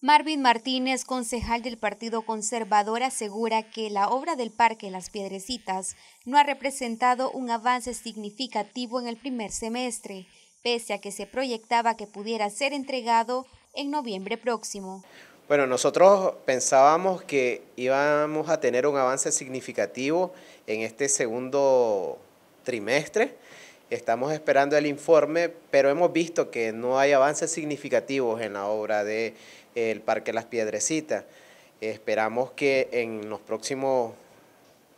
Marvin Martínez, concejal del Partido Conservador, asegura que la obra del Parque Las Piedrecitas no ha representado un avance significativo en el primer semestre, pese a que se proyectaba que pudiera ser entregado en noviembre próximo. Bueno, nosotros pensábamos que íbamos a tener un avance significativo en este segundo trimestre. Estamos esperando el informe, pero hemos visto que no hay avances significativos en la obra del de, eh, Parque Las Piedrecitas. Esperamos que en los próximos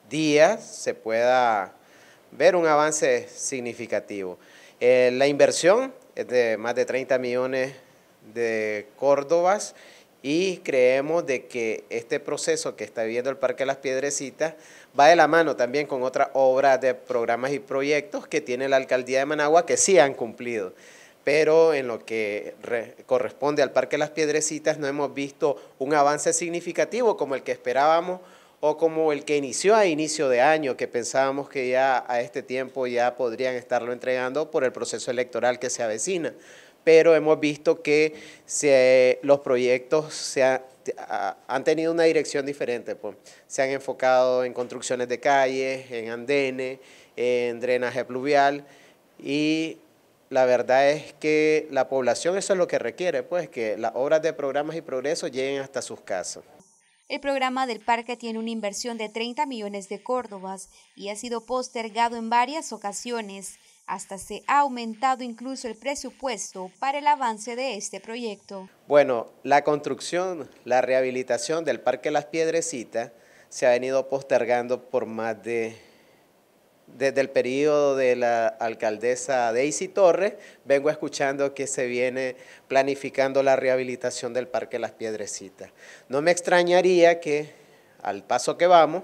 días se pueda ver un avance significativo. Eh, la inversión es de más de 30 millones de córdobas y creemos de que este proceso que está viviendo el Parque de las Piedrecitas va de la mano también con otras obras de programas y proyectos que tiene la Alcaldía de Managua que sí han cumplido. Pero en lo que corresponde al Parque de las Piedrecitas no hemos visto un avance significativo como el que esperábamos o como el que inició a inicio de año, que pensábamos que ya a este tiempo ya podrían estarlo entregando por el proceso electoral que se avecina pero hemos visto que se, los proyectos se han tenido una dirección diferente. Pues. Se han enfocado en construcciones de calles, en andenes, en drenaje pluvial y la verdad es que la población eso es lo que requiere, pues que las obras de programas y progreso lleguen hasta sus casas. El programa del parque tiene una inversión de 30 millones de córdobas y ha sido postergado en varias ocasiones. Hasta se ha aumentado incluso el presupuesto para el avance de este proyecto. Bueno, la construcción, la rehabilitación del Parque Las Piedrecitas se ha venido postergando por más de desde el periodo de la alcaldesa Daisy Torres, vengo escuchando que se viene planificando la rehabilitación del Parque Las Piedrecitas. No me extrañaría que, al paso que vamos,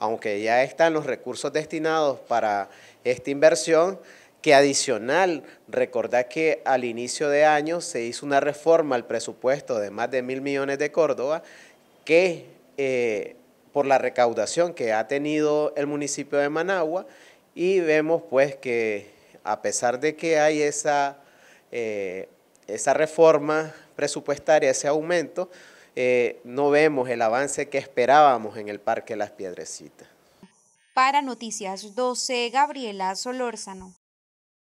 aunque ya están los recursos destinados para esta inversión, que adicional, recordad que al inicio de año se hizo una reforma al presupuesto de más de mil millones de Córdoba, que eh, por la recaudación que ha tenido el municipio de Managua, y vemos pues que a pesar de que hay esa eh, reforma presupuestaria, ese aumento, eh, no vemos el avance que esperábamos en el Parque Las Piedrecitas. Para Noticias 12, Gabriela Solórzano.